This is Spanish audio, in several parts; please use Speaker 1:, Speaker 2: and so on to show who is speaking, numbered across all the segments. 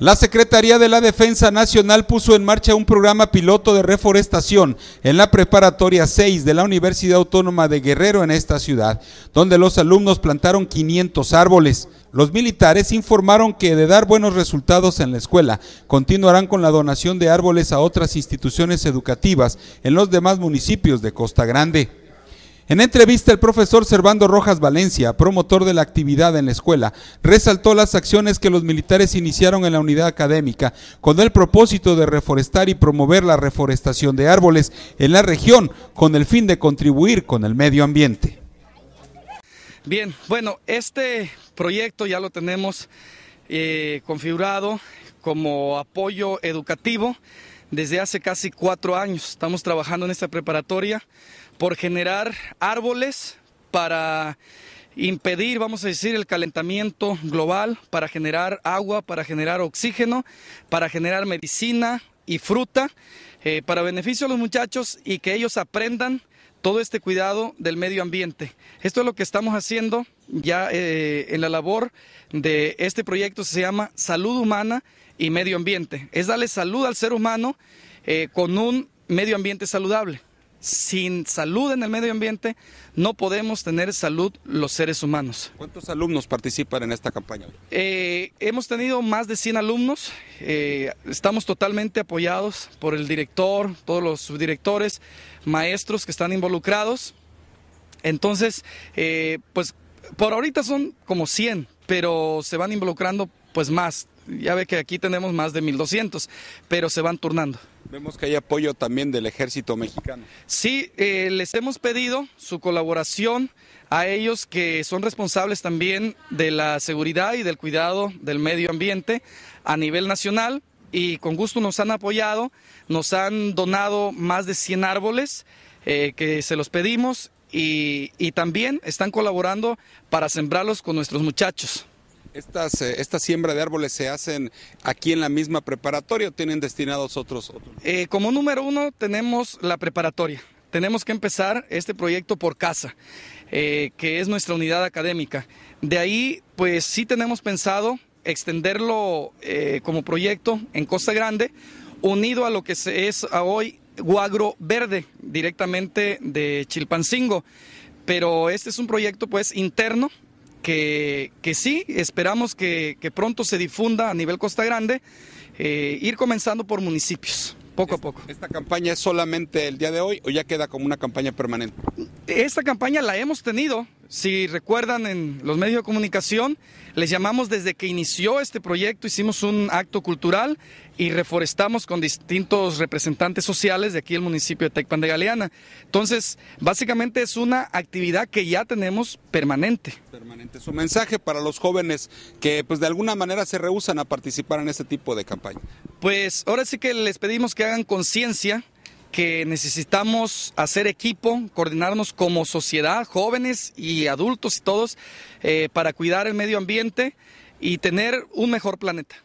Speaker 1: La Secretaría de la Defensa Nacional puso en marcha un programa piloto de reforestación en la Preparatoria 6 de la Universidad Autónoma de Guerrero en esta ciudad, donde los alumnos plantaron 500 árboles. Los militares informaron que de dar buenos resultados en la escuela, continuarán con la donación de árboles a otras instituciones educativas en los demás municipios de Costa Grande. En entrevista, el profesor Servando Rojas Valencia, promotor de la actividad en la escuela, resaltó las acciones que los militares iniciaron en la unidad académica con el propósito de reforestar y promover la reforestación de árboles en la región con el fin de contribuir con el medio ambiente.
Speaker 2: Bien, bueno, este proyecto ya lo tenemos eh, configurado como apoyo educativo desde hace casi cuatro años. Estamos trabajando en esta preparatoria por generar árboles para impedir, vamos a decir, el calentamiento global, para generar agua, para generar oxígeno, para generar medicina y fruta, eh, para beneficio de los muchachos y que ellos aprendan todo este cuidado del medio ambiente. Esto es lo que estamos haciendo ya eh, en la labor de este proyecto, se llama Salud Humana y Medio Ambiente. Es darle salud al ser humano eh, con un medio ambiente saludable. Sin salud en el medio ambiente no podemos tener salud los seres humanos. ¿Cuántos alumnos participan en esta campaña? Eh, hemos tenido más de 100 alumnos. Eh, estamos totalmente apoyados por el director, todos los subdirectores, maestros que están involucrados. Entonces, eh, pues por ahorita son como 100, pero se van involucrando pues más. Ya ve que aquí tenemos más de 1200, pero se van turnando.
Speaker 1: Vemos que hay apoyo también del ejército mexicano.
Speaker 2: Sí, eh, les hemos pedido su colaboración a ellos que son responsables también de la seguridad y del cuidado del medio ambiente a nivel nacional y con gusto nos han apoyado, nos han donado más de 100 árboles eh, que se los pedimos y también están colaborando para sembrarlos con nuestros muchachos.
Speaker 1: Estas, eh, esta siembra de árboles se hacen aquí en la misma preparatoria o tienen destinados otros? otros?
Speaker 2: Eh, como número uno tenemos la preparatoria. Tenemos que empezar este proyecto por casa, eh, que es nuestra unidad académica. De ahí, pues sí tenemos pensado extenderlo como proyecto en Costa Grande, unido a lo que es hoy Guagro Verde, directamente de Chilpancingo. Pero este es un proyecto pues interno que, que sí, esperamos que, pronto se difunda a nivel Costa Grande, eh, ir comenzando por municipios. Poco a poco. ¿Esta campaña es solamente
Speaker 1: el día de hoy o ya queda como una campaña permanente?
Speaker 2: Esta campaña la hemos tenido si recuerdan en los medios de comunicación, les llamamos desde que inició este proyecto, hicimos un acto cultural y reforestamos con distintos representantes sociales de aquí el municipio de Tecpan de Galeana. Entonces, básicamente es una actividad que ya tenemos
Speaker 1: permanente.
Speaker 2: Permanente. Su
Speaker 1: mensaje para los jóvenes que pues de alguna manera se rehusan a participar en este tipo de campaña.
Speaker 2: Pues ahora sí que les pedimos que hagan conciencia que necesitamos hacer equipo, coordinarnos como sociedad, jóvenes y adultos y todos, eh, para cuidar el medio ambiente y tener un mejor planeta.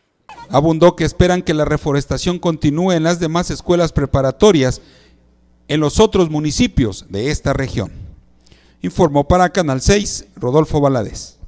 Speaker 1: Abundó que esperan que la reforestación continúe en las demás escuelas preparatorias en los otros municipios de esta región. Informó para Canal 6 Rodolfo Valadez.